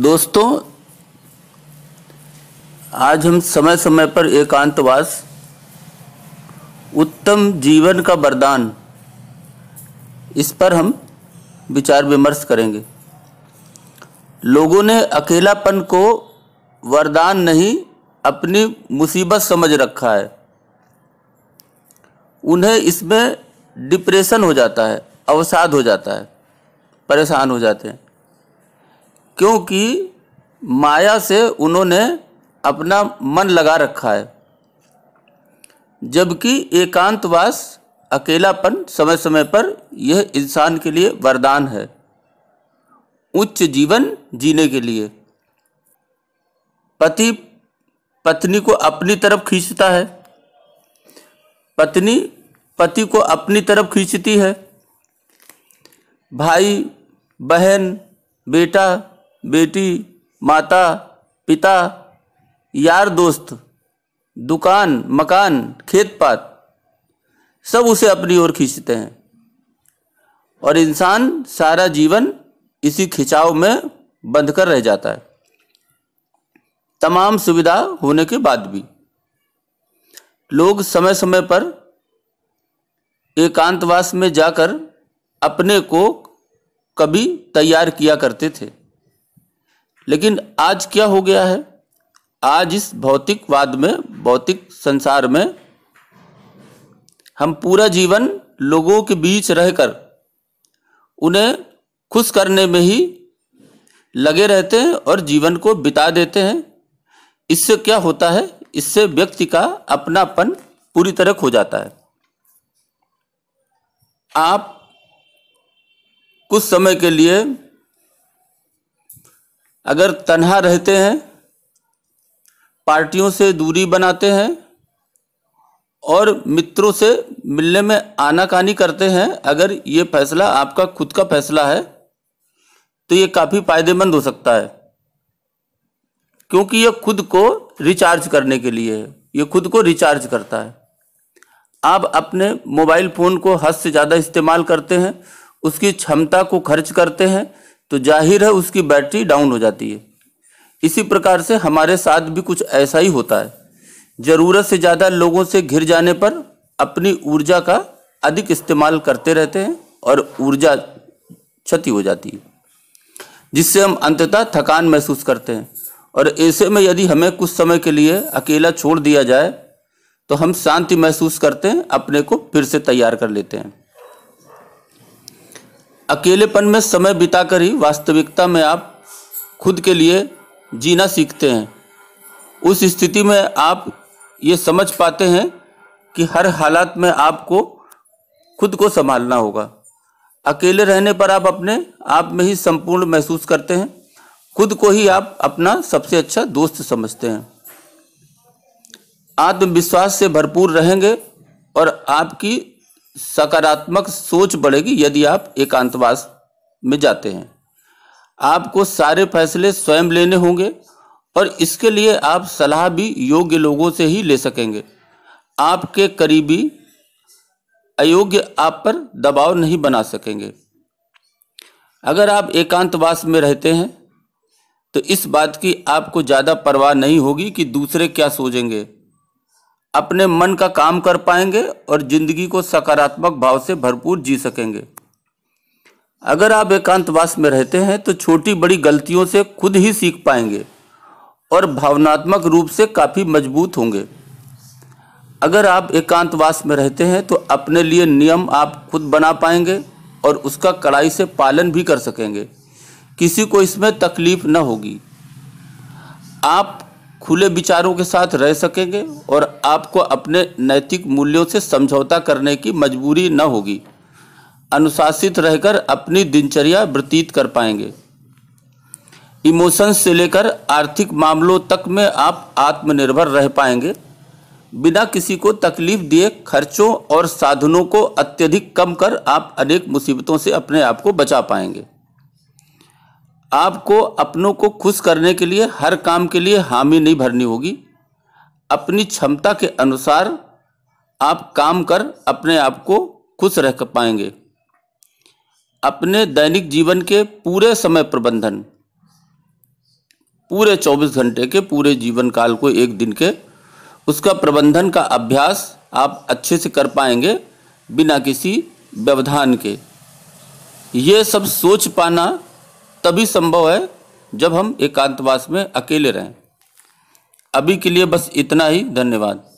दोस्तों आज हम समय समय पर एकांतवास उत्तम जीवन का वरदान इस पर हम विचार विमर्श करेंगे लोगों ने अकेलापन को वरदान नहीं अपनी मुसीबत समझ रखा है उन्हें इसमें डिप्रेशन हो जाता है अवसाद हो जाता है परेशान हो जाते हैं क्योंकि माया से उन्होंने अपना मन लगा रखा है जबकि एकांतवास अकेलापन समय समय पर यह इंसान के लिए वरदान है उच्च जीवन जीने के लिए पति पत्नी को अपनी तरफ खींचता है पत्नी पति को अपनी तरफ खींचती है भाई बहन बेटा बेटी माता पिता यार दोस्त दुकान मकान खेत पात सब उसे अपनी ओर खींचते हैं और इंसान सारा जीवन इसी खिंचाव में बंध कर रह जाता है तमाम सुविधा होने के बाद भी लोग समय समय पर एकांतवास में जाकर अपने को कभी तैयार किया करते थे लेकिन आज क्या हो गया है आज इस भौतिकवाद में भौतिक संसार में हम पूरा जीवन लोगों के बीच रहकर उन्हें खुश करने में ही लगे रहते हैं और जीवन को बिता देते हैं इससे क्या होता है इससे व्यक्ति का अपनापन पूरी तरह खो जाता है आप कुछ समय के लिए अगर तन्हा रहते हैं पार्टियों से दूरी बनाते हैं और मित्रों से मिलने में आनाकानी करते हैं अगर ये फैसला आपका खुद का फैसला है तो ये काफ़ी फायदेमंद हो सकता है क्योंकि ये खुद को रिचार्ज करने के लिए है ये खुद को रिचार्ज करता है आप अपने मोबाइल फ़ोन को हद से ज़्यादा इस्तेमाल करते हैं उसकी क्षमता को खर्च करते हैं तो जाहिर है उसकी बैटरी डाउन हो जाती है इसी प्रकार से हमारे साथ भी कुछ ऐसा ही होता है ज़रूरत से ज़्यादा लोगों से घिर जाने पर अपनी ऊर्जा का अधिक इस्तेमाल करते रहते हैं और ऊर्जा क्षति हो जाती है जिससे हम अंततः थकान महसूस करते हैं और ऐसे में यदि हमें कुछ समय के लिए अकेला छोड़ दिया जाए तो हम शांति महसूस करते हैं अपने को फिर से तैयार कर लेते हैं अकेलेपन में समय बिताकर ही वास्तविकता में आप खुद के लिए जीना सीखते हैं उस स्थिति में आप ये समझ पाते हैं कि हर हालात में आपको खुद को संभालना होगा अकेले रहने पर आप अपने आप में ही संपूर्ण महसूस करते हैं खुद को ही आप अपना सबसे अच्छा दोस्त समझते हैं आत्मविश्वास से भरपूर रहेंगे और आपकी सकारात्मक सोच बढ़ेगी यदि आप एकांतवास में जाते हैं आपको सारे फैसले स्वयं लेने होंगे और इसके लिए आप सलाह भी योग्य लोगों से ही ले सकेंगे आपके करीबी अयोग्य आप पर दबाव नहीं बना सकेंगे अगर आप एकांतवास में रहते हैं तो इस बात की आपको ज़्यादा परवाह नहीं होगी कि दूसरे क्या सोचेंगे अपने मन का काम कर पाएंगे और जिंदगी को सकारात्मक भाव से भरपूर जी सकेंगे अगर आप एकांतवास में रहते हैं तो छोटी बड़ी गलतियों से खुद ही सीख पाएंगे और भावनात्मक रूप से काफ़ी मजबूत होंगे अगर आप एकांतवास में रहते हैं तो अपने लिए नियम आप खुद बना पाएंगे और उसका कड़ाई से पालन भी कर सकेंगे किसी को इसमें तकलीफ न होगी आप खुले विचारों के साथ रह सकेंगे और आपको अपने नैतिक मूल्यों से समझौता करने की मजबूरी न होगी अनुशासित रहकर अपनी दिनचर्या व्यतीत कर पाएंगे इमोशंस से लेकर आर्थिक मामलों तक में आप आत्मनिर्भर रह पाएंगे बिना किसी को तकलीफ दिए खर्चों और साधनों को अत्यधिक कम कर आप अनेक मुसीबतों से अपने आप को बचा पाएंगे आपको अपनों को खुश करने के लिए हर काम के लिए हामी नहीं भरनी होगी अपनी क्षमता के अनुसार आप काम कर अपने आप को खुश रह पाएंगे अपने दैनिक जीवन के पूरे समय प्रबंधन पूरे 24 घंटे के पूरे जीवन काल को एक दिन के उसका प्रबंधन का अभ्यास आप अच्छे से कर पाएंगे बिना किसी व्यवधान के ये सब सोच पाना तभी संभव है जब हम एकांतवास में अकेले रहें अभी के लिए बस इतना ही धन्यवाद